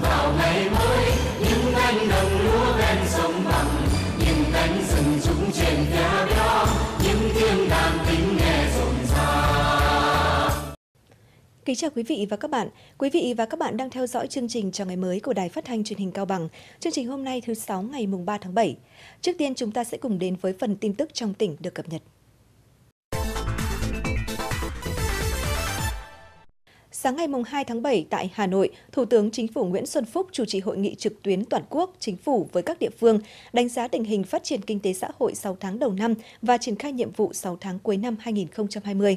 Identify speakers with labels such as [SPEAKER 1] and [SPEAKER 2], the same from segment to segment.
[SPEAKER 1] vào ngày mới những cánh đồng lúa ven sông bằng những cánh rừng trúng trên
[SPEAKER 2] phía đó những tiếng đàn tính nghe rộn rã Kính chào quý vị và các bạn. Quý vị và các bạn đang theo dõi chương trình Chào ngày mới của Đài Phát thanh Truyền hình Cao Bằng. Chương trình hôm nay thứ 6 ngày mùng 3 tháng 7. Trước tiên chúng ta sẽ cùng đến với phần tin tức trong tỉnh được cập nhật. Sáng ngày 2 tháng 7 tại Hà Nội, Thủ tướng Chính phủ Nguyễn Xuân Phúc chủ trì hội nghị trực tuyến toàn quốc chính phủ với các địa phương, đánh giá tình hình phát triển kinh tế xã hội 6 tháng đầu năm và triển khai nhiệm vụ 6 tháng cuối năm 2020.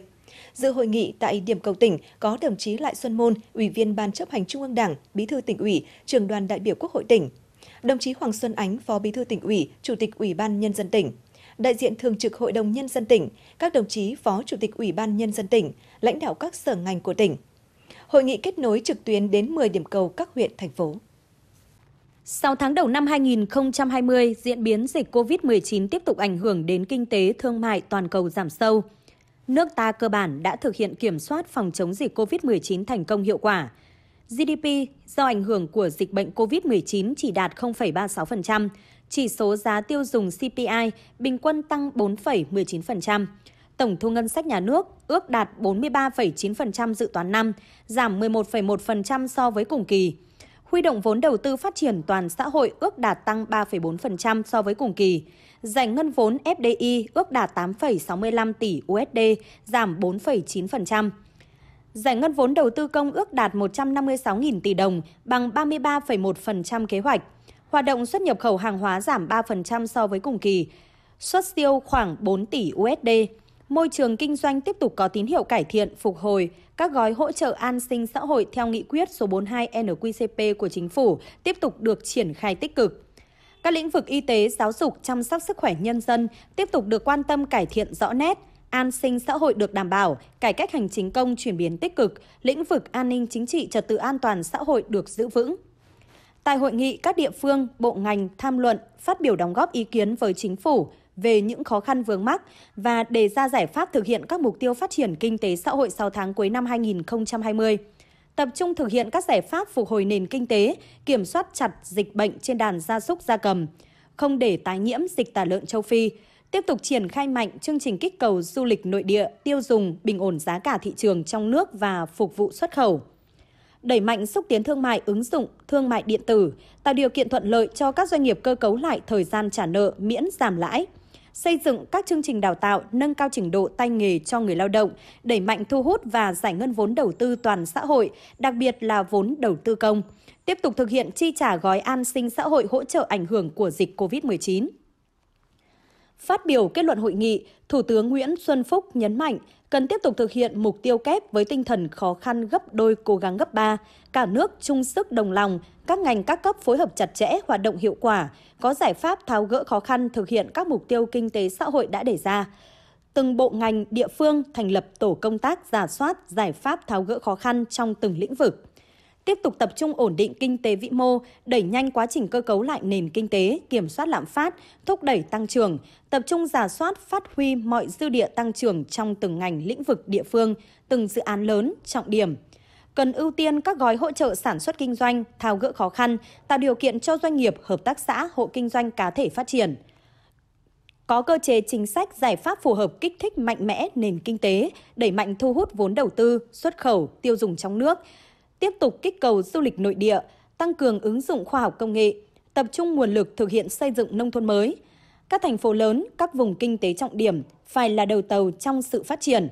[SPEAKER 2] Dự hội nghị tại điểm cầu tỉnh có đồng chí Lại Xuân Môn, Ủy viên Ban chấp hành Trung ương Đảng, Bí thư tỉnh ủy, Trường đoàn đại biểu Quốc hội tỉnh, đồng chí Hoàng Xuân Ánh, Phó Bí thư tỉnh ủy, Chủ tịch Ủy ban Nhân dân tỉnh, đại diện Thường trực Hội đồng Nhân dân tỉnh, các đồng chí Phó Chủ tịch Ủy ban Nhân dân tỉnh, lãnh đạo các
[SPEAKER 3] sở ngành của tỉnh hội nghị kết nối trực tuyến đến 10 điểm cầu các huyện, thành phố. 6 tháng đầu năm 2020, diễn biến dịch COVID-19 tiếp tục ảnh hưởng đến kinh tế thương mại toàn cầu giảm sâu. Nước ta cơ bản đã thực hiện kiểm soát phòng chống dịch COVID-19 thành công hiệu quả. GDP do ảnh hưởng của dịch bệnh COVID-19 chỉ đạt 0,36%, chỉ số giá tiêu dùng CPI bình quân tăng 4,19% tổng thu ngân sách nhà nước ước đạt 43,9% dự toán năm, giảm 11,1% so với cùng kỳ. Huy động vốn đầu tư phát triển toàn xã hội ước đạt tăng 3,4% so với cùng kỳ. Giải ngân vốn FDI ước đạt 8,65 tỷ USD, giảm 4,9%. Giải ngân vốn đầu tư công ước đạt 156.000 tỷ đồng, bằng 33,1% kế hoạch. Hoạt động xuất nhập khẩu hàng hóa giảm 3% so với cùng kỳ. Xuất siêu khoảng 4 tỷ USD môi trường kinh doanh tiếp tục có tín hiệu cải thiện, phục hồi, các gói hỗ trợ an sinh xã hội theo nghị quyết số 42 NQCP của chính phủ tiếp tục được triển khai tích cực. Các lĩnh vực y tế, giáo dục, chăm sóc sức khỏe nhân dân tiếp tục được quan tâm cải thiện rõ nét, an sinh xã hội được đảm bảo, cải cách hành chính công chuyển biến tích cực, lĩnh vực an ninh chính trị trật tự an toàn xã hội được giữ vững. Tại hội nghị, các địa phương, bộ ngành tham luận, phát biểu đóng góp ý kiến với chính phủ, về những khó khăn vướng mắc và đề ra giải pháp thực hiện các mục tiêu phát triển kinh tế xã hội 6 tháng cuối năm 2020 tập trung thực hiện các giải pháp phục hồi nền kinh tế, kiểm soát chặt dịch bệnh trên đàn gia súc gia cầm, không để tái nhiễm dịch tả lợn châu Phi, tiếp tục triển khai mạnh chương trình kích cầu du lịch nội địa, tiêu dùng, bình ổn giá cả thị trường trong nước và phục vụ xuất khẩu. Đẩy mạnh xúc tiến thương mại ứng dụng, thương mại điện tử, tạo điều kiện thuận lợi cho các doanh nghiệp cơ cấu lại thời gian trả nợ miễn giảm lãi – xây dựng các chương trình đào tạo, nâng cao trình độ tay nghề cho người lao động, đẩy mạnh thu hút và giải ngân vốn đầu tư toàn xã hội, đặc biệt là vốn đầu tư công. Tiếp tục thực hiện chi trả gói an sinh xã hội hỗ trợ ảnh hưởng của dịch COVID-19. Phát biểu kết luận hội nghị, Thủ tướng Nguyễn Xuân Phúc nhấn mạnh cần tiếp tục thực hiện mục tiêu kép với tinh thần khó khăn gấp đôi cố gắng gấp ba, cả nước chung sức đồng lòng, các ngành các cấp phối hợp chặt chẽ hoạt động hiệu quả, có giải pháp tháo gỡ khó khăn thực hiện các mục tiêu kinh tế xã hội đã đề ra. Từng bộ ngành, địa phương thành lập tổ công tác giả soát giải pháp tháo gỡ khó khăn trong từng lĩnh vực tiếp tục tập trung ổn định kinh tế vĩ mô, đẩy nhanh quá trình cơ cấu lại nền kinh tế, kiểm soát lạm phát, thúc đẩy tăng trưởng, tập trung giả soát phát huy mọi dư địa tăng trưởng trong từng ngành lĩnh vực địa phương, từng dự án lớn, trọng điểm cần ưu tiên các gói hỗ trợ sản xuất kinh doanh, thao gỡ khó khăn, tạo điều kiện cho doanh nghiệp, hợp tác xã, hộ kinh doanh cá thể phát triển. Có cơ chế chính sách giải pháp phù hợp kích thích mạnh mẽ nền kinh tế, đẩy mạnh thu hút vốn đầu tư, xuất khẩu, tiêu dùng trong nước, tiếp tục kích cầu du lịch nội địa, tăng cường ứng dụng khoa học công nghệ, tập trung nguồn lực thực hiện xây dựng nông thôn mới. Các thành phố lớn, các vùng kinh tế trọng điểm phải là đầu tàu trong sự phát triển.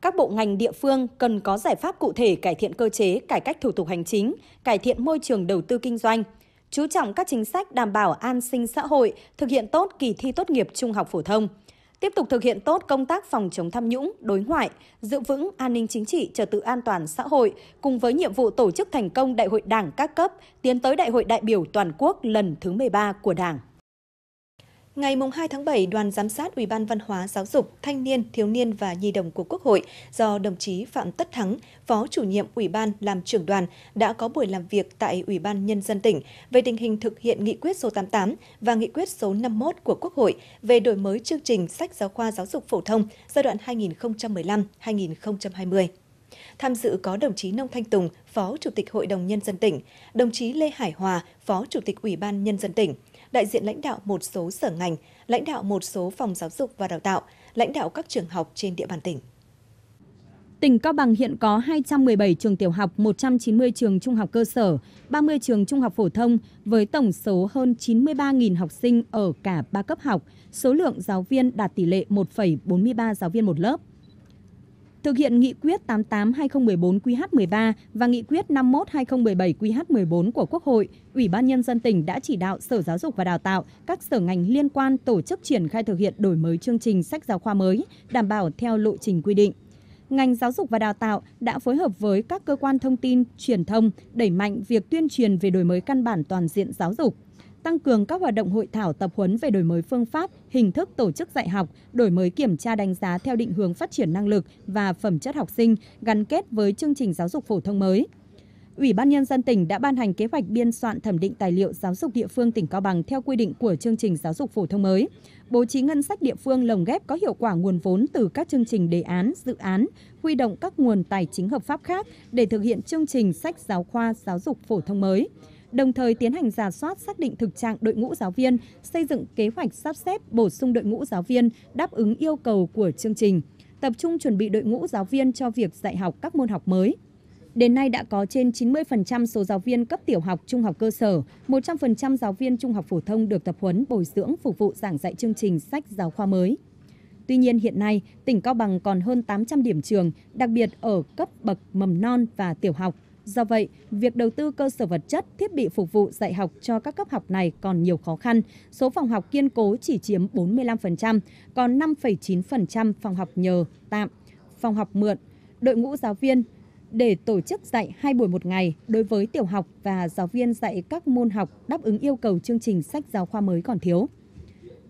[SPEAKER 3] Các bộ ngành địa phương cần có giải pháp cụ thể cải thiện cơ chế, cải cách thủ tục hành chính, cải thiện môi trường đầu tư kinh doanh, chú trọng các chính sách đảm bảo an sinh xã hội, thực hiện tốt kỳ thi tốt nghiệp trung học phổ thông – tiếp tục thực hiện tốt công tác phòng chống tham nhũng, đối ngoại, giữ vững an ninh chính trị, trật tự an toàn xã hội cùng với nhiệm vụ tổ chức thành công Đại hội Đảng các cấp, tiến tới Đại hội đại biểu toàn quốc lần thứ 13 của Đảng. Ngày 2 tháng 7, đoàn
[SPEAKER 2] giám sát Ủy ban Văn hóa Giáo dục, Thanh niên, Thiếu niên và Nhi đồng của Quốc hội do đồng chí Phạm Tất Thắng, Phó chủ nhiệm Ủy ban làm trưởng đoàn đã có buổi làm việc tại Ủy ban Nhân dân tỉnh về tình hình thực hiện nghị quyết số 88 và nghị quyết số 51 của Quốc hội về đổi mới chương trình sách giáo khoa giáo dục phổ thông giai đoạn 2015-2020. Tham dự có đồng chí Nông Thanh Tùng, Phó Chủ tịch Hội đồng Nhân dân tỉnh, đồng chí Lê Hải Hòa, Phó Chủ tịch Ủy ban Nhân dân tỉnh, đại diện lãnh đạo một số sở ngành, lãnh đạo một số
[SPEAKER 3] phòng giáo dục và đào tạo, lãnh đạo các trường học trên địa bàn tỉnh. Tỉnh Cao Bằng hiện có 217 trường tiểu học, 190 trường trung học cơ sở, 30 trường trung học phổ thông với tổng số hơn 93.000 học sinh ở cả ba cấp học, số lượng giáo viên đạt tỷ lệ 1,43 giáo viên một lớp thực hiện nghị quyết 88/2014/QH13 và nghị quyết 51/2017/QH14 của Quốc hội, Ủy ban Nhân dân tỉnh đã chỉ đạo Sở Giáo dục và Đào tạo, các sở ngành liên quan tổ chức triển khai thực hiện đổi mới chương trình sách giáo khoa mới, đảm bảo theo lộ trình quy định. Ngành giáo dục và đào tạo đã phối hợp với các cơ quan thông tin, truyền thông, đẩy mạnh việc tuyên truyền về đổi mới căn bản toàn diện giáo dục, tăng cường các hoạt động hội thảo tập huấn về đổi mới phương pháp, hình thức tổ chức dạy học, đổi mới kiểm tra đánh giá theo định hướng phát triển năng lực và phẩm chất học sinh gắn kết với chương trình giáo dục phổ thông mới. Ủy ban Nhân dân tỉnh đã ban hành kế hoạch biên soạn thẩm định tài liệu giáo dục địa phương tỉnh Cao Bằng theo quy định của chương trình giáo dục phổ thông mới, bố trí ngân sách địa phương lồng ghép có hiệu quả nguồn vốn từ các chương trình đề án, dự án, huy động các nguồn tài chính hợp pháp khác để thực hiện chương trình sách giáo khoa giáo dục phổ thông mới đồng thời tiến hành giả soát xác định thực trạng đội ngũ giáo viên, xây dựng kế hoạch sắp xếp bổ sung đội ngũ giáo viên đáp ứng yêu cầu của chương trình, tập trung chuẩn bị đội ngũ giáo viên cho việc dạy học các môn học mới. Đến nay đã có trên 90% số giáo viên cấp tiểu học, trung học cơ sở, 100% giáo viên trung học phổ thông được tập huấn bồi dưỡng phục vụ giảng dạy chương trình sách giáo khoa mới. Tuy nhiên hiện nay, tỉnh Cao Bằng còn hơn 800 điểm trường, đặc biệt ở cấp bậc mầm non và tiểu học – Do vậy, việc đầu tư cơ sở vật chất, thiết bị phục vụ dạy học cho các cấp học này còn nhiều khó khăn. Số phòng học kiên cố chỉ chiếm 45%, còn 5,9% phòng học nhờ, tạm, phòng học mượn, đội ngũ giáo viên để tổ chức dạy hai buổi một ngày đối với tiểu học và giáo viên dạy các môn học đáp ứng yêu cầu chương trình sách giáo khoa mới còn thiếu.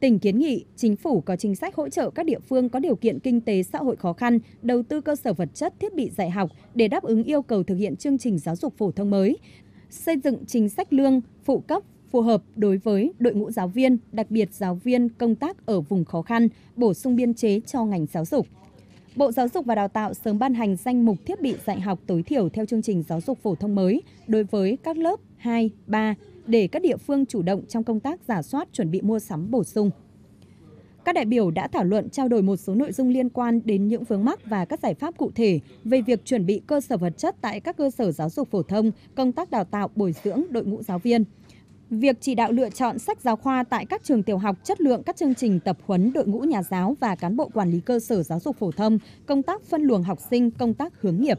[SPEAKER 3] Tỉnh kiến nghị chính phủ có chính sách hỗ trợ các địa phương có điều kiện kinh tế xã hội khó khăn đầu tư cơ sở vật chất, thiết bị dạy học để đáp ứng yêu cầu thực hiện chương trình giáo dục phổ thông mới, xây dựng chính sách lương, phụ cấp phù hợp đối với đội ngũ giáo viên, đặc biệt giáo viên công tác ở vùng khó khăn, bổ sung biên chế cho ngành giáo dục. Bộ Giáo dục và Đào tạo sớm ban hành danh mục thiết bị dạy học tối thiểu theo chương trình giáo dục phổ thông mới đối với các lớp 2, 3 để các địa phương chủ động trong công tác giả soát chuẩn bị mua sắm bổ sung. Các đại biểu đã thảo luận trao đổi một số nội dung liên quan đến những vướng mắc và các giải pháp cụ thể về việc chuẩn bị cơ sở vật chất tại các cơ sở giáo dục phổ thông, công tác đào tạo, bồi dưỡng đội ngũ giáo viên – Việc chỉ đạo lựa chọn sách giáo khoa tại các trường tiểu học chất lượng các chương trình tập huấn đội ngũ nhà giáo và cán bộ quản lý cơ sở giáo dục phổ thông, công tác phân luồng học sinh, công tác hướng nghiệp.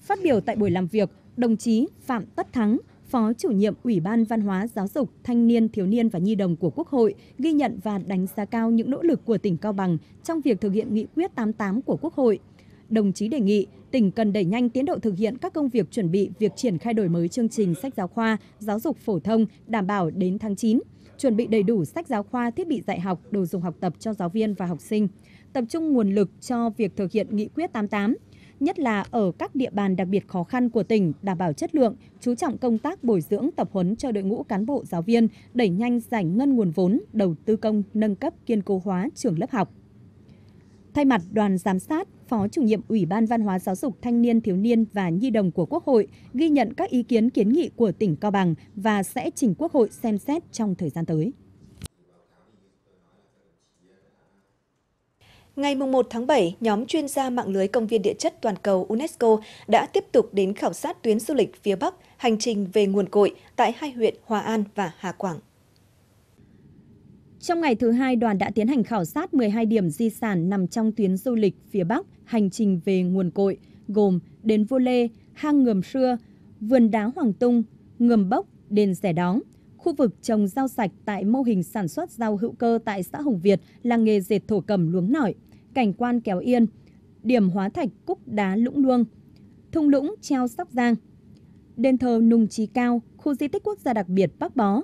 [SPEAKER 3] Phát biểu tại buổi làm việc, đồng chí Phạm Tất Thắng, Phó chủ nhiệm Ủy ban Văn hóa Giáo dục Thanh niên, Thiếu niên và Nhi đồng của Quốc hội ghi nhận và đánh giá cao những nỗ lực của tỉnh Cao Bằng trong việc thực hiện nghị quyết 88 của Quốc hội – đồng chí đề nghị tỉnh cần đẩy nhanh tiến độ thực hiện các công việc chuẩn bị việc triển khai đổi mới chương trình sách giáo khoa giáo dục phổ thông đảm bảo đến tháng 9 chuẩn bị đầy đủ sách giáo khoa thiết bị dạy học đồ dùng học tập cho giáo viên và học sinh tập trung nguồn lực cho việc thực hiện nghị quyết 88 nhất là ở các địa bàn đặc biệt khó khăn của tỉnh, đảm bảo chất lượng, chú trọng công tác bồi dưỡng tập huấn cho đội ngũ cán bộ giáo viên, đẩy nhanh giải ngân nguồn vốn, đầu tư công, nâng cấp kiên cố hóa trường lớp học. Thay mặt đoàn giám sát, Phó chủ nhiệm Ủy ban Văn hóa Giáo dục Thanh niên Thiếu niên và Nhi đồng của Quốc hội ghi nhận các ý kiến kiến nghị của tỉnh Cao Bằng và sẽ trình Quốc hội xem xét trong thời gian tới.
[SPEAKER 2] Ngày 1 tháng 7, nhóm chuyên gia mạng lưới công viên địa chất toàn cầu UNESCO đã tiếp tục đến khảo sát tuyến du lịch phía Bắc, hành trình về nguồn cội tại hai huyện
[SPEAKER 3] Hòa An và Hà Quảng. Trong ngày thứ hai, đoàn đã tiến hành khảo sát 12 điểm di sản nằm trong tuyến du lịch phía Bắc, hành trình về nguồn cội, gồm đến Vô Lê, Hang Ngườm Xưa, Vườn Đá Hoàng Tung, Ngườm Bốc, Đền Rẻ Đóng. Khu vực trồng rau sạch tại mô hình sản xuất rau hữu cơ tại xã Hồng Việt, làng nghề dệt thổ cẩm luống nổi, cảnh quan kéo yên, điểm hóa thạch cúc đá lũng luông, thung lũng treo sóc giang, đền thờ Nùng Trí Cao, khu di tích quốc gia đặc biệt Bắc Bó,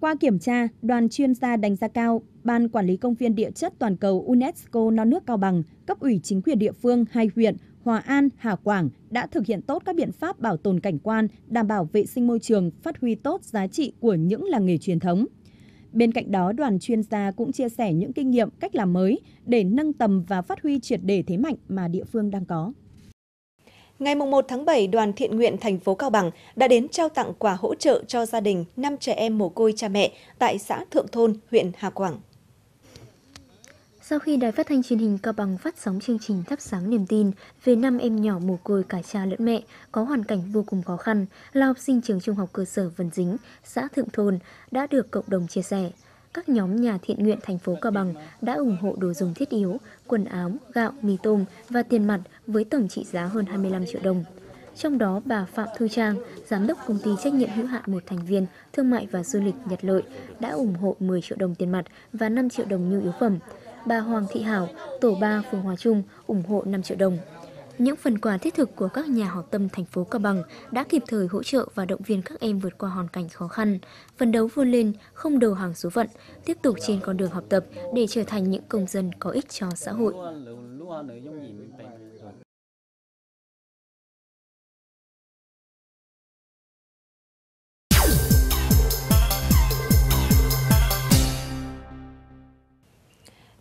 [SPEAKER 3] qua kiểm tra, đoàn chuyên gia đánh giá cao Ban Quản lý Công viên Địa chất Toàn cầu UNESCO Non nước Cao Bằng, cấp ủy chính quyền địa phương hai huyện Hòa An, Hà Quảng đã thực hiện tốt các biện pháp bảo tồn cảnh quan, đảm bảo vệ sinh môi trường, phát huy tốt giá trị của những làng nghề truyền thống. Bên cạnh đó, đoàn chuyên gia cũng chia sẻ những kinh nghiệm cách làm mới để nâng tầm và phát huy triệt để thế mạnh mà địa phương đang có.
[SPEAKER 2] Ngày 1 tháng 7, Đoàn Thiện Nguyện thành phố Cao Bằng đã đến trao tặng quà hỗ trợ cho gia đình 5 trẻ em mồ côi cha mẹ tại xã Thượng Thôn, huyện Hà Quảng. Sau khi Đài Phát
[SPEAKER 1] thanh Truyền hình Cao Bằng phát sóng chương trình Thắp sáng niềm tin về năm em nhỏ mồ côi cả cha lẫn mẹ có hoàn cảnh vô cùng khó khăn là học sinh trường trung học cơ sở Vân Dính, xã Thượng Thôn đã được cộng đồng chia sẻ – các nhóm nhà thiện nguyện thành phố Cao Bằng đã ủng hộ đồ dùng thiết yếu, quần áo, gạo, mì tôm và tiền mặt với tổng trị giá hơn 25 triệu đồng. Trong đó, bà Phạm Thu Trang, giám đốc công ty trách nhiệm hữu hạn một thành viên thương mại và du lịch Nhật Lợi đã ủng hộ 10 triệu đồng tiền mặt và 5 triệu đồng nhu yếu phẩm. Bà Hoàng Thị Hảo, tổ 3 phường Hòa Trung ủng hộ 5 triệu đồng những phần quà thiết thực của các nhà hảo tâm thành phố Cao Bằng đã kịp thời hỗ trợ và động viên các em vượt qua hoàn cảnh khó khăn, phấn đấu vươn lên, không đầu hàng số phận, tiếp tục trên con đường học tập để trở thành những công dân có ích cho xã hội.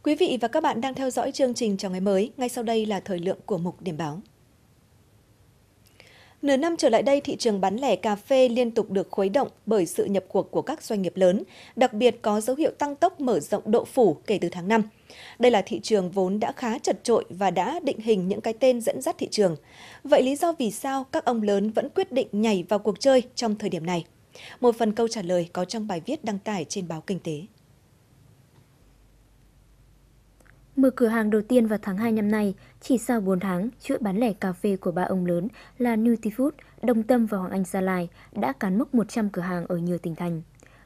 [SPEAKER 2] Quý vị và các bạn đang theo dõi chương trình chào ngày mới. Ngay sau đây là thời lượng của mục điểm báo. Nửa năm trở lại đây, thị trường bán lẻ cà phê liên tục được khuấy động bởi sự nhập cuộc của các doanh nghiệp lớn, đặc biệt có dấu hiệu tăng tốc mở rộng độ phủ kể từ tháng 5. Đây là thị trường vốn đã khá chật trội và đã định hình những cái tên dẫn dắt thị trường. Vậy lý do vì sao các ông lớn vẫn quyết định nhảy vào cuộc chơi trong thời điểm này? Một phần câu trả lời có trong bài viết đăng tải trên báo Kinh tế.
[SPEAKER 1] Mở cửa hàng đầu tiên vào tháng 2 năm nay, chỉ sau 4 tháng, chuỗi bán lẻ cà phê của ba ông lớn là Nutifood, Đồng Tâm và Hoàng Anh Gia Lai đã cán mốc 100 cửa hàng ở nhiều tỉnh thành.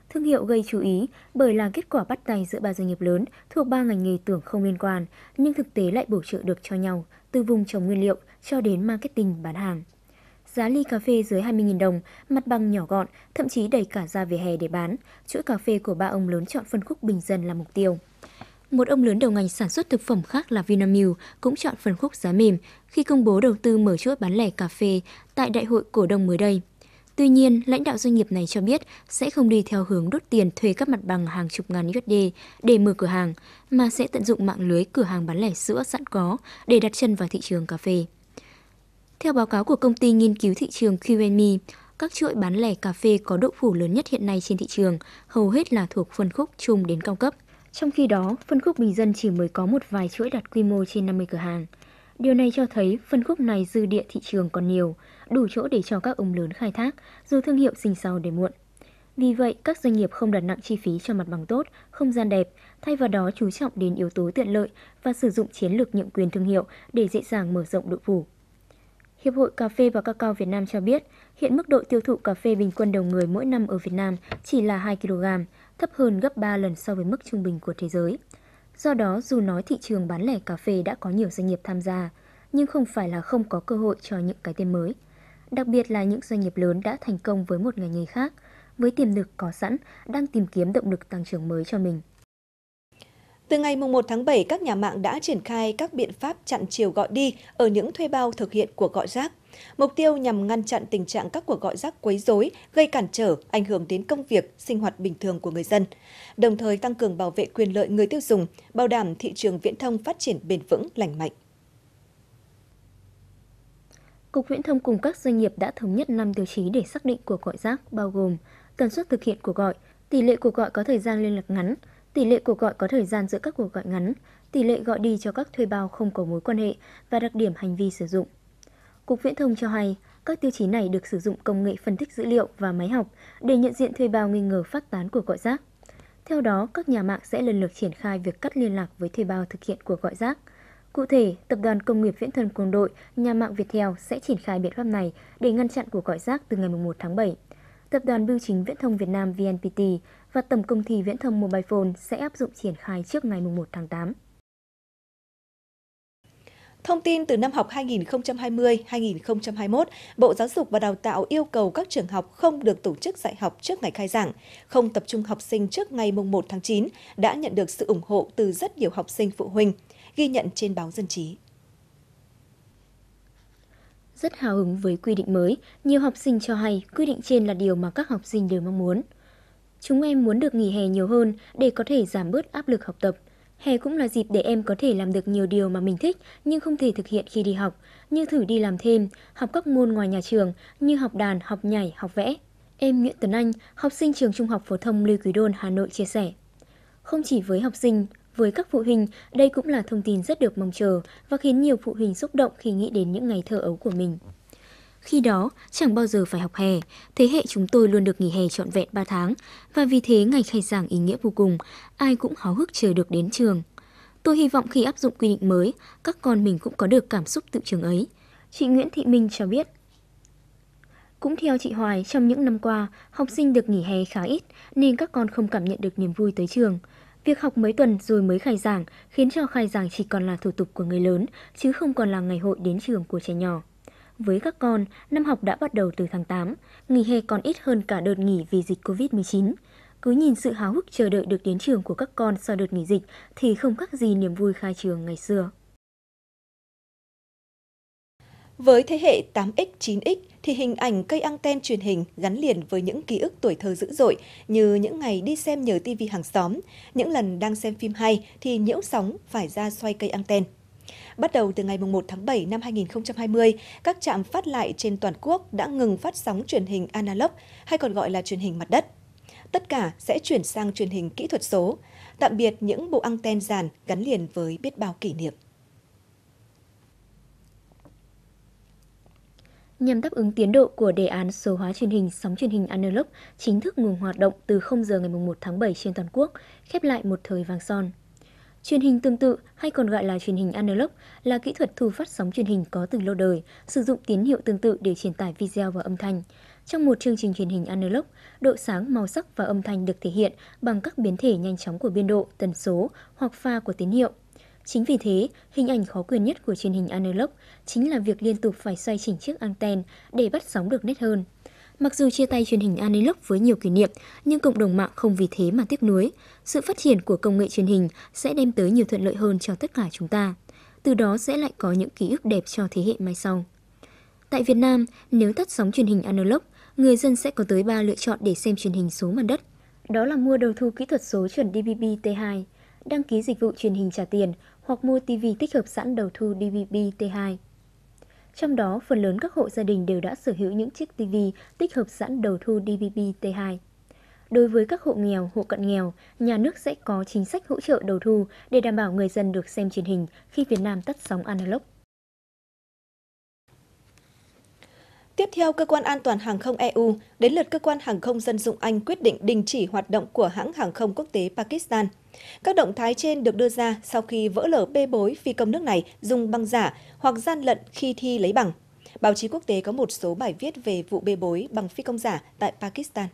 [SPEAKER 1] Thương hiệu gây chú ý bởi là kết quả bắt tay giữa ba doanh nghiệp lớn thuộc ba ngành nghề tưởng không liên quan, nhưng thực tế lại bổ trợ được cho nhau, từ vùng trồng nguyên liệu cho đến marketing bán hàng. Giá ly cà phê dưới 20.000 đồng, mặt bằng nhỏ gọn, thậm chí đẩy cả ra vỉa hè để bán, chuỗi cà phê của ba ông lớn chọn phân khúc bình dân là mục tiêu. Một ông lớn đầu ngành sản xuất thực phẩm khác là Vinamilk cũng chọn phần khúc giá mềm khi công bố đầu tư mở chuỗi bán lẻ cà phê tại đại hội cổ đông mới đây. Tuy nhiên, lãnh đạo doanh nghiệp này cho biết sẽ không đi theo hướng đốt tiền thuê các mặt bằng hàng chục ngàn USD để mở cửa hàng, mà sẽ tận dụng mạng lưới cửa hàng bán lẻ sữa sẵn có để đặt chân vào thị trường cà phê. Theo báo cáo của công ty nghiên cứu thị trường QME, các chuỗi bán lẻ cà phê có độ phủ lớn nhất hiện nay trên thị trường hầu hết là thuộc phân khúc trung đến cao cấp – trong khi đó, phân khúc bình dân chỉ mới có một vài chuỗi đặt quy mô trên 50 cửa hàng. Điều này cho thấy phân khúc này dư địa thị trường còn nhiều, đủ chỗ để cho các ông lớn khai thác, dù thương hiệu sinh sau để muộn. Vì vậy, các doanh nghiệp không đặt nặng chi phí cho mặt bằng tốt, không gian đẹp, thay vào đó chú trọng đến yếu tố tiện lợi và sử dụng chiến lược nhượng quyền thương hiệu để dễ dàng mở rộng đội phủ. Hiệp hội Cà phê và Cacao Việt Nam cho biết, hiện mức độ tiêu thụ cà phê bình quân đầu người mỗi năm ở Việt Nam chỉ là 2 kg, thấp hơn gấp 3 lần so với mức trung bình của thế giới. Do đó, dù nói thị trường bán lẻ cà phê đã có nhiều doanh nghiệp tham gia, nhưng không phải là không có cơ hội cho những cái tên mới. Đặc biệt là những doanh nghiệp lớn đã thành công với một ngành nghề khác, với tiềm lực có sẵn, đang tìm kiếm động lực tăng trưởng mới cho mình.
[SPEAKER 2] Từ ngày 1 tháng 7, các nhà mạng đã triển khai các biện pháp chặn chiều gọi đi ở những thuê bao thực hiện cuộc gọi rác. Mục tiêu nhằm ngăn chặn tình trạng các cuộc gọi rác quấy rối, gây cản trở, ảnh hưởng đến công việc, sinh hoạt bình thường của người dân, đồng thời tăng cường bảo vệ quyền lợi người tiêu dùng, bảo đảm thị trường viễn thông phát triển bền vững, lành mạnh.
[SPEAKER 1] Cục Viễn thông cùng các doanh nghiệp đã thống nhất 5 tiêu chí để xác định cuộc gọi rác, bao gồm tần suất thực hiện cuộc gọi, tỷ lệ cuộc gọi có thời gian liên lạc ngắn, Tỷ lệ cuộc gọi có thời gian giữa các cuộc gọi ngắn, tỷ lệ gọi đi cho các thuê bao không có mối quan hệ và đặc điểm hành vi sử dụng. Cục Viễn thông cho hay, các tiêu chí này được sử dụng công nghệ phân tích dữ liệu và máy học để nhận diện thuê bao nghi ngờ phát tán cuộc gọi rác. Theo đó, các nhà mạng sẽ lần lượt triển khai việc cắt liên lạc với thuê bao thực hiện cuộc gọi rác. Cụ thể, Tập đoàn Công nghiệp Viễn thông Quân đội, nhà mạng Viettel sẽ triển khai biện pháp này để ngăn chặn cuộc gọi rác từ ngày 1 tháng 7. Tập đoàn Bưu chính Viễn thông Việt Nam VNPT và Tổng công ty Viễn thông Mobile Phone sẽ áp dụng triển khai trước ngày 1 tháng
[SPEAKER 2] 8. Thông tin từ năm học 2020-2021, Bộ Giáo dục và Đào tạo yêu cầu các trường học không được tổ chức dạy học trước ngày khai giảng, không tập trung học sinh trước ngày 1 tháng 9 đã nhận được sự ủng hộ từ rất nhiều học sinh phụ huynh, ghi nhận trên báo Dân trí.
[SPEAKER 1] Rất hào hứng với quy định mới, nhiều học sinh cho hay quy định trên là điều mà các học sinh đều mong muốn – Chúng em muốn được nghỉ hè nhiều hơn để có thể giảm bớt áp lực học tập. Hè cũng là dịp để em có thể làm được nhiều điều mà mình thích nhưng không thể thực hiện khi đi học, như thử đi làm thêm, học các môn ngoài nhà trường như học đàn, học nhảy, học vẽ. Em Nguyễn Tuấn Anh, học sinh trường Trung học phổ thông lê Quý Đôn, Hà Nội chia sẻ. Không chỉ với học sinh, với các phụ huynh, đây cũng là thông tin rất được mong chờ và khiến nhiều phụ huynh xúc động khi nghĩ đến những ngày thơ ấu của mình. Khi đó, chẳng bao giờ phải học hè, thế hệ chúng tôi luôn được nghỉ hè trọn vẹn 3 tháng và vì thế ngày khai giảng ý nghĩa vô cùng, ai cũng háo hức chờ được đến trường. Tôi hy vọng khi áp dụng quy định mới, các con mình cũng có được cảm xúc tự trường ấy. Chị Nguyễn Thị Minh cho biết. Cũng theo chị Hoài, trong những năm qua, học sinh được nghỉ hè khá ít nên các con không cảm nhận được niềm vui tới trường. Việc học mấy tuần rồi mới khai giảng khiến cho khai giảng chỉ còn là thủ tục của người lớn chứ không còn là ngày hội đến trường của trẻ nhỏ. Với các con, năm học đã bắt đầu từ tháng 8, nghỉ hè còn ít hơn cả đợt nghỉ vì dịch Covid-19. Cứ nhìn sự háo hức chờ đợi được đến trường của các con sau đợt nghỉ dịch thì không
[SPEAKER 2] khác gì niềm vui khai trường ngày xưa. Với thế hệ 8X, 9X thì hình ảnh cây anten truyền hình gắn liền với những ký ức tuổi thơ dữ dội như những ngày đi xem nhờ tivi hàng xóm, những lần đang xem phim hay thì nhiễu sóng phải ra xoay cây anten. Bắt đầu từ ngày 1 tháng 7 năm 2020, các trạm phát lại trên toàn quốc đã ngừng phát sóng truyền hình analog hay còn gọi là truyền hình mặt đất. Tất cả sẽ chuyển sang truyền hình kỹ thuật số, tạm biệt những bộ anten giàn gắn liền với biết bao kỷ niệm.
[SPEAKER 1] Nhằm đáp ứng tiến độ của đề án số hóa truyền hình sóng truyền hình analog chính thức ngừng hoạt động từ 0 giờ ngày 1 tháng 7 trên toàn quốc, khép lại một thời vàng son. Truyền hình tương tự hay còn gọi là truyền hình analog là kỹ thuật thu phát sóng truyền hình có từ lâu đời, sử dụng tín hiệu tương tự để truyền tải video và âm thanh. Trong một chương trình truyền hình analog, độ sáng, màu sắc và âm thanh được thể hiện bằng các biến thể nhanh chóng của biên độ, tần số hoặc pha của tín hiệu. Chính vì thế, hình ảnh khó quyền nhất của truyền hình analog chính là việc liên tục phải xoay chỉnh chiếc anten để bắt sóng được nét hơn. Mặc dù chia tay truyền hình Analog với nhiều kỷ niệm, nhưng cộng đồng mạng không vì thế mà tiếc nuối. Sự phát triển của công nghệ truyền hình sẽ đem tới nhiều thuận lợi hơn cho tất cả chúng ta. Từ đó sẽ lại có những ký ức đẹp cho thế hệ mai sau. Tại Việt Nam, nếu tắt sóng truyền hình analog, người dân sẽ có tới 3 lựa chọn để xem truyền hình số màn đất. Đó là mua đầu thu kỹ thuật số chuẩn DVB T2, đăng ký dịch vụ truyền hình trả tiền hoặc mua TV tích hợp sẵn đầu thu DVB T2. Trong đó, phần lớn các hộ gia đình đều đã sở hữu những chiếc TV tích hợp sẵn đầu thu DVB-T2. Đối với các hộ nghèo, hộ cận nghèo, nhà nước sẽ có chính sách hỗ trợ đầu thu để đảm bảo người dân được xem truyền hình khi Việt Nam tắt sóng analog.
[SPEAKER 2] Tiếp theo, cơ quan an toàn hàng không EU đến lượt cơ quan hàng không dân dụng Anh quyết định đình chỉ hoạt động của hãng hàng không quốc tế Pakistan. Các động thái trên được đưa ra sau khi vỡ lở bê bối phi công nước này dùng băng giả hoặc gian lận khi thi lấy bằng. Báo chí quốc tế có một số bài viết về vụ bê bối bằng phi công giả tại Pakistan.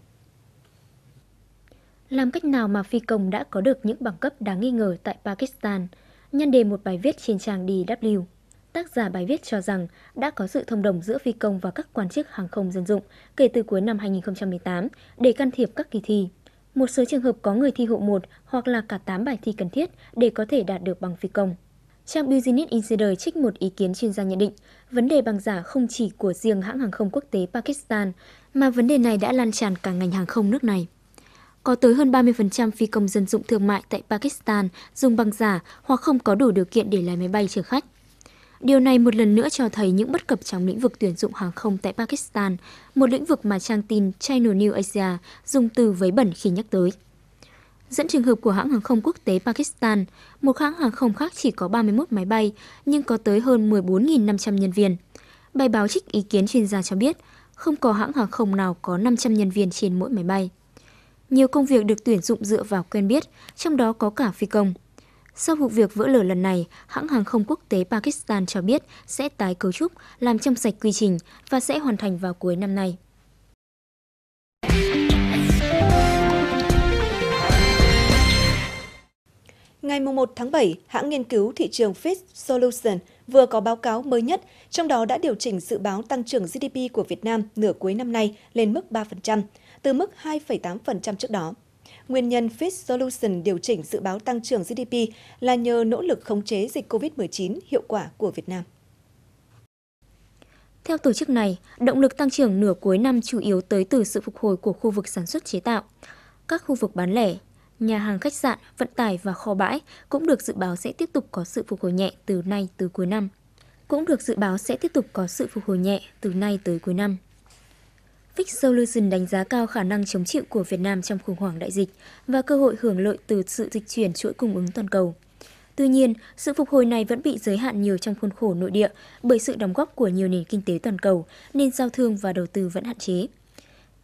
[SPEAKER 1] Làm cách nào mà phi công đã có được những bằng cấp đáng nghi ngờ tại Pakistan? Nhân đề một bài viết trên trang DW tác giả bài viết cho rằng đã có sự thông đồng giữa phi công và các quan chức hàng không dân dụng kể từ cuối năm 2018 để can thiệp các kỳ thi. Một số trường hợp có người thi hộ một hoặc là cả 8 bài thi cần thiết để có thể đạt được bằng phi công. Trang Business Insider trích một ý kiến chuyên gia nhận định, vấn đề bằng giả không chỉ của riêng hãng hàng không quốc tế Pakistan, mà vấn đề này đã lan tràn cả ngành hàng không nước này. Có tới hơn 30% phi công dân dụng thương mại tại Pakistan dùng bằng giả hoặc không có đủ điều kiện để lái máy bay chở khách. Điều này một lần nữa cho thấy những bất cập trong lĩnh vực tuyển dụng hàng không tại Pakistan, một lĩnh vực mà trang tin China New Asia dùng từ vấy bẩn khi nhắc tới. Dẫn trường hợp của hãng hàng không quốc tế Pakistan, một hãng hàng không khác chỉ có 31 máy bay nhưng có tới hơn 14.500 nhân viên. Bài báo trích ý kiến chuyên gia cho biết, không có hãng hàng không nào có 500 nhân viên trên mỗi máy bay. Nhiều công việc được tuyển dụng dựa vào quen biết, trong đó có cả phi công – sau vụ việc vỡ lở lần này, hãng hàng không quốc tế Pakistan cho biết sẽ tái cấu trúc, làm trong sạch quy trình và sẽ hoàn thành vào cuối năm nay.
[SPEAKER 2] Ngày 1 tháng 7, hãng nghiên cứu thị trường Fitch Solution vừa có báo cáo mới nhất, trong đó đã điều chỉnh dự báo tăng trưởng GDP của Việt Nam nửa cuối năm nay lên mức 3%, từ mức 2,8% trước đó nguyên nhân Fitch Solution điều chỉnh dự báo tăng trưởng GDP là nhờ nỗ lực khống chế dịch COVID-19 hiệu quả của Việt Nam.
[SPEAKER 1] Theo tổ chức này, động lực tăng trưởng nửa cuối năm chủ yếu tới từ sự phục hồi của khu vực sản xuất chế tạo. Các khu vực bán lẻ, nhà hàng khách sạn, vận tải và kho bãi cũng được dự báo sẽ tiếp tục có sự phục hồi nhẹ từ nay từ cuối năm. Cũng được dự báo sẽ tiếp tục có sự phục hồi nhẹ từ nay tới cuối năm. Fitch Fitzgerald đánh giá cao khả năng chống chịu của Việt Nam trong khủng hoảng đại dịch và cơ hội hưởng lợi từ sự dịch chuyển chuỗi cung ứng toàn cầu. Tuy nhiên, sự phục hồi này vẫn bị giới hạn nhiều trong khuôn khổ nội địa bởi sự đóng góp của nhiều nền kinh tế toàn cầu, nên giao thương và đầu tư vẫn hạn chế.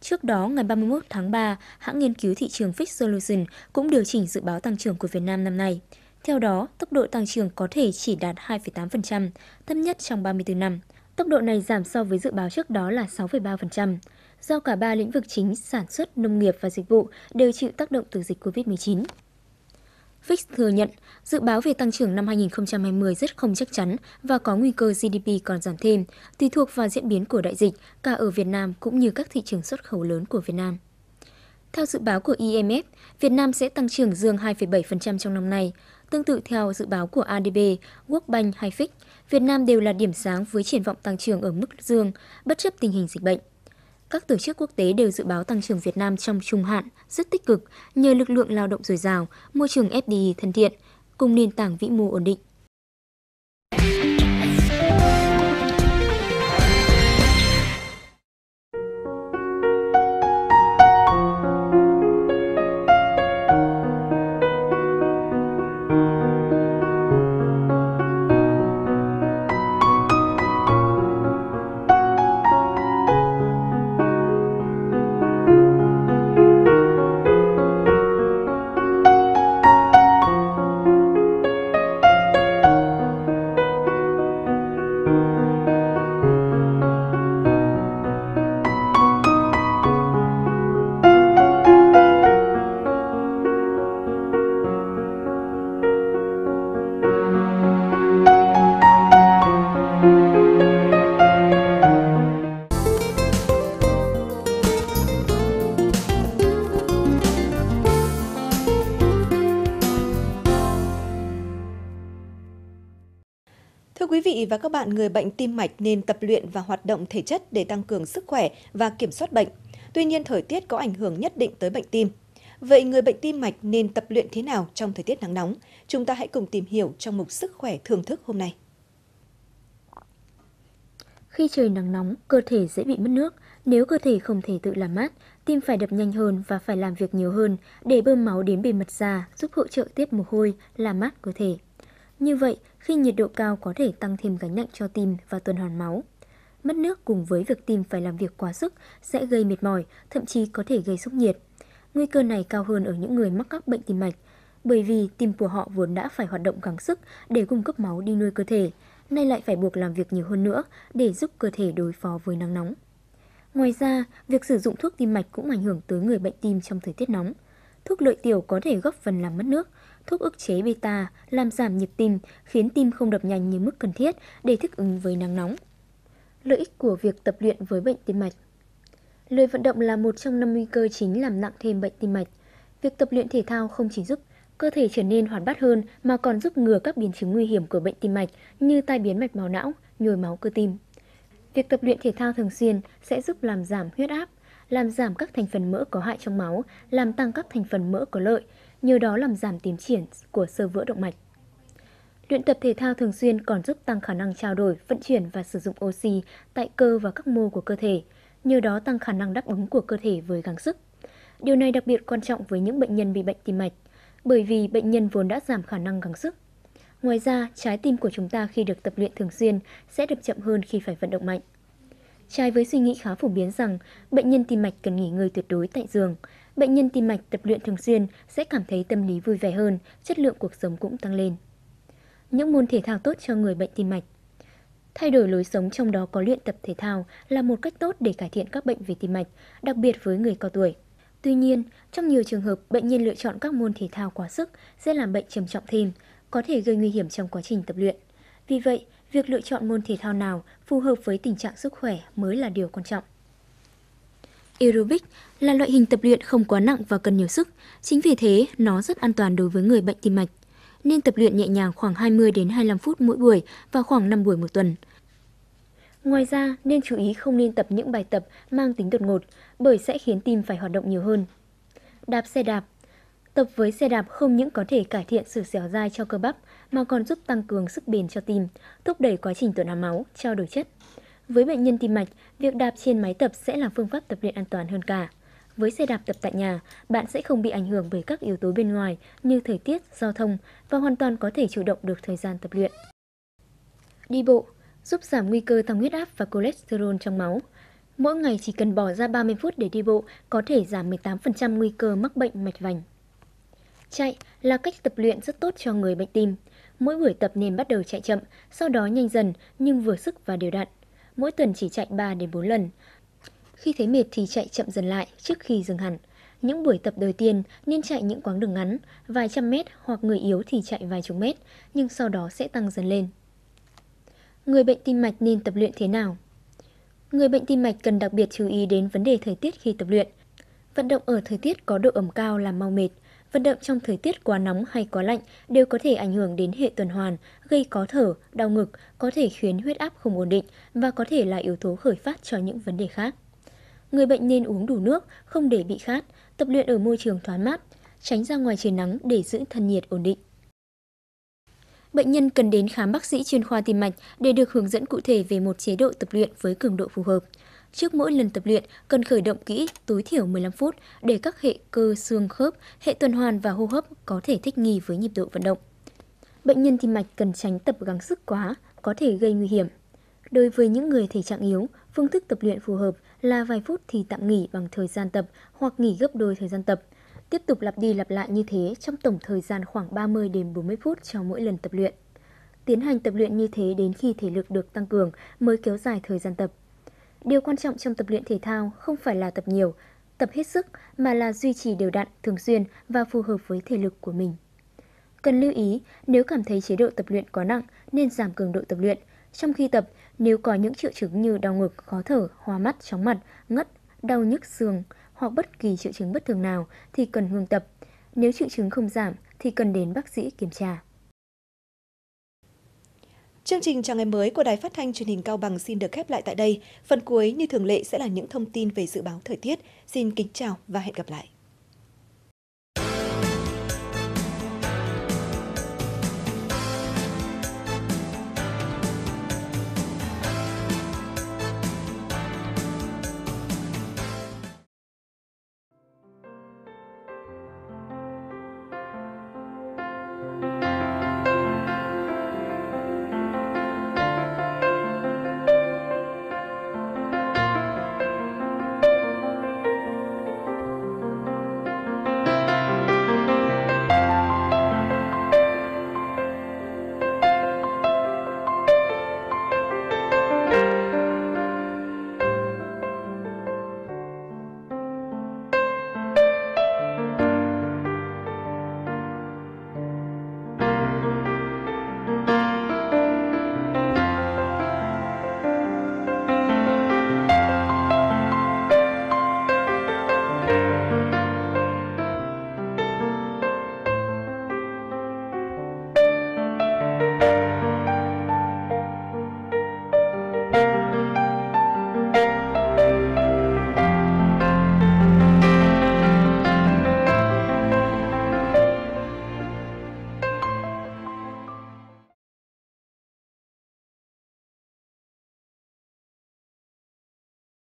[SPEAKER 1] Trước đó, ngày 31 tháng 3, hãng nghiên cứu thị trường Fitch Fitzgerald cũng điều chỉnh dự báo tăng trưởng của Việt Nam năm nay. Theo đó, tốc độ tăng trưởng có thể chỉ đạt 2,8%, thấp nhất trong 34 năm. Tốc độ này giảm so với dự báo trước đó là 6,3% do cả ba lĩnh vực chính sản xuất, nông nghiệp và dịch vụ đều chịu tác động từ dịch COVID-19. Fix thừa nhận dự báo về tăng trưởng năm 2020 rất không chắc chắn và có nguy cơ GDP còn giảm thêm, tùy thuộc vào diễn biến của đại dịch cả ở Việt Nam cũng như các thị trường xuất khẩu lớn của Việt Nam. Theo dự báo của IMF, Việt Nam sẽ tăng trưởng dương 2,7% trong năm nay. Tương tự theo dự báo của ADB, World Bank hay Fitch, Việt Nam đều là điểm sáng với triển vọng tăng trưởng ở mức dương, bất chấp tình hình dịch bệnh các tổ chức quốc tế đều dự báo tăng trưởng Việt Nam trong trung hạn rất tích cực nhờ lực lượng lao động dồi dào, môi trường FDI thân thiện, cùng nền tảng vĩ mô ổn định.
[SPEAKER 2] và các bạn người bệnh tim mạch nên tập luyện và hoạt động thể chất để tăng cường sức khỏe và kiểm soát bệnh. Tuy nhiên, thời tiết có ảnh hưởng nhất định tới bệnh tim. Vậy người bệnh tim mạch nên tập luyện thế nào trong thời tiết nắng nóng? Chúng ta hãy cùng tìm hiểu trong mục Sức khỏe thưởng thức hôm nay. Khi
[SPEAKER 1] trời nắng nóng, cơ thể dễ bị mất nước. Nếu cơ thể không thể tự làm mát, tim phải đập nhanh hơn và phải làm việc nhiều hơn để bơm máu đến bề mặt da giúp hỗ trợ tiết mồ hôi, làm mát cơ thể. Như vậy, khi nhiệt độ cao có thể tăng thêm gánh nặng cho tim và tuần hoàn máu. Mất nước cùng với việc tim phải làm việc quá sức sẽ gây mệt mỏi, thậm chí có thể gây sốc nhiệt. Nguy cơ này cao hơn ở những người mắc các bệnh tim mạch, bởi vì tim của họ vốn đã phải hoạt động gắng sức để cung cấp máu đi nuôi cơ thể, nay lại phải buộc làm việc nhiều hơn nữa để giúp cơ thể đối phó với nắng nóng. Ngoài ra, việc sử dụng thuốc tim mạch cũng ảnh hưởng tới người bệnh tim trong thời tiết nóng. Thuốc lợi tiểu có thể góp phần làm mất nước, thuốc ức chế beta làm giảm nhịp tim, khiến tim không đập nhanh như mức cần thiết để thích ứng với nắng nóng. Lợi ích của việc tập luyện với bệnh tim mạch Lười vận động là một trong năm nguy cơ chính làm nặng thêm bệnh tim mạch. Việc tập luyện thể thao không chỉ giúp cơ thể trở nên hoạt bát hơn mà còn giúp ngừa các biến chứng nguy hiểm của bệnh tim mạch như tai biến mạch máu não, nhồi máu cơ tim. Việc tập luyện thể thao thường xuyên sẽ giúp làm giảm huyết áp, làm giảm các thành phần mỡ có hại trong máu, làm tăng các thành phần mỡ có lợi, nhờ đó làm giảm tiến triển của sơ vữa động mạch. Luyện tập thể thao thường xuyên còn giúp tăng khả năng trao đổi, vận chuyển và sử dụng oxy tại cơ và các mô của cơ thể, nhờ đó tăng khả năng đáp ứng của cơ thể với gắng sức. Điều này đặc biệt quan trọng với những bệnh nhân bị bệnh tim mạch, bởi vì bệnh nhân vốn đã giảm khả năng gắng sức. Ngoài ra, trái tim của chúng ta khi được tập luyện thường xuyên sẽ đập chậm hơn khi phải vận động mạnh. Trái với suy nghĩ khá phổ biến rằng bệnh nhân tim mạch cần nghỉ ngơi tuyệt đối tại giường, Bệnh nhân tim mạch tập luyện thường xuyên sẽ cảm thấy tâm lý vui vẻ hơn, chất lượng cuộc sống cũng tăng lên. Những môn thể thao tốt cho người bệnh tim mạch Thay đổi lối sống trong đó có luyện tập thể thao là một cách tốt để cải thiện các bệnh về tim mạch, đặc biệt với người cao tuổi. Tuy nhiên, trong nhiều trường hợp, bệnh nhân lựa chọn các môn thể thao quá sức sẽ làm bệnh trầm trọng thêm, có thể gây nguy hiểm trong quá trình tập luyện. Vì vậy, việc lựa chọn môn thể thao nào phù hợp với tình trạng sức khỏe mới là điều quan trọng. Aerobic là loại hình tập luyện không quá nặng và cần nhiều sức, chính vì thế nó rất an toàn đối với người bệnh tim mạch. Nên tập luyện nhẹ nhàng khoảng 20 đến 25 phút mỗi buổi và khoảng 5 buổi một tuần. Ngoài ra, nên chú ý không nên tập những bài tập mang tính đột ngột bởi sẽ khiến tim phải hoạt động nhiều hơn. Đạp xe đạp Tập với xe đạp không những có thể cải thiện sự dẻo dai cho cơ bắp mà còn giúp tăng cường sức bền cho tim, thúc đẩy quá trình tuần hoàn máu, trao đổi chất. Với bệnh nhân tim mạch, việc đạp trên máy tập sẽ là phương pháp tập luyện an toàn hơn cả. Với xe đạp tập tại nhà, bạn sẽ không bị ảnh hưởng bởi các yếu tố bên ngoài như thời tiết, giao thông và hoàn toàn có thể chủ động được thời gian tập luyện. Đi bộ giúp giảm nguy cơ tăng huyết áp và cholesterol trong máu. Mỗi ngày chỉ cần bỏ ra 30 phút để đi bộ có thể giảm 18% nguy cơ mắc bệnh mạch vành. Chạy là cách tập luyện rất tốt cho người bệnh tim. Mỗi buổi tập nên bắt đầu chạy chậm, sau đó nhanh dần nhưng vừa sức và đều đặn mỗi tuần chỉ chạy 3 đến 4 lần. Khi thấy mệt thì chạy chậm dần lại trước khi dừng hẳn. Những buổi tập đầu tiên nên chạy những quãng đường ngắn, vài trăm mét hoặc người yếu thì chạy vài chục mét, nhưng sau đó sẽ tăng dần lên. Người bệnh tim mạch nên tập luyện thế nào? Người bệnh tim mạch cần đặc biệt chú ý đến vấn đề thời tiết khi tập luyện. Vận động ở thời tiết có độ ẩm cao làm mau mệt, vận động trong thời tiết quá nóng hay quá lạnh đều có thể ảnh hưởng đến hệ tuần hoàn, gây khó thở, đau ngực, có thể khiến huyết áp không ổn định và có thể là yếu tố khởi phát cho những vấn đề khác. Người bệnh nên uống đủ nước, không để bị khát, tập luyện ở môi trường thoáng mát, tránh ra ngoài trời nắng để giữ thân nhiệt ổn định bệnh nhân cần đến khám bác sĩ chuyên khoa tim mạch để được hướng dẫn cụ thể về một chế độ tập luyện với cường độ phù hợp. Trước mỗi lần tập luyện, cần khởi động kỹ tối thiểu 15 phút để các hệ cơ xương khớp, hệ tuần hoàn và hô hấp có thể thích nghi với nhịp độ vận động. Bệnh nhân tim mạch cần tránh tập gắng sức quá, có thể gây nguy hiểm. Đối với những người thể trạng yếu, phương thức tập luyện phù hợp là vài phút thì tạm nghỉ bằng thời gian tập hoặc nghỉ gấp đôi thời gian tập. Tiếp tục lặp đi lặp lại như thế trong tổng thời gian khoảng 30 đến 40 phút cho mỗi lần tập luyện. Tiến hành tập luyện như thế đến khi thể lực được tăng cường mới kéo dài thời gian tập. Điều quan trọng trong tập luyện thể thao không phải là tập nhiều, tập hết sức mà là duy trì đều đặn, thường xuyên và phù hợp với thể lực của mình. Cần lưu ý, nếu cảm thấy chế độ tập luyện quá nặng nên giảm cường độ tập luyện. Trong khi tập, nếu có những triệu chứng như đau ngực, khó thở, hoa mắt, chóng mặt, ngất, đau nhức xương hoặc bất kỳ triệu chứng bất thường nào thì cần ngừng tập. Nếu triệu chứng không giảm thì cần đến bác sĩ kiểm tra.
[SPEAKER 2] Chương trình chào ngày mới của Đài Phát thanh Truyền hình Cao Bằng xin được khép lại tại đây. Phần cuối như thường lệ sẽ là những thông tin về dự báo thời tiết. Xin kính chào và hẹn gặp lại.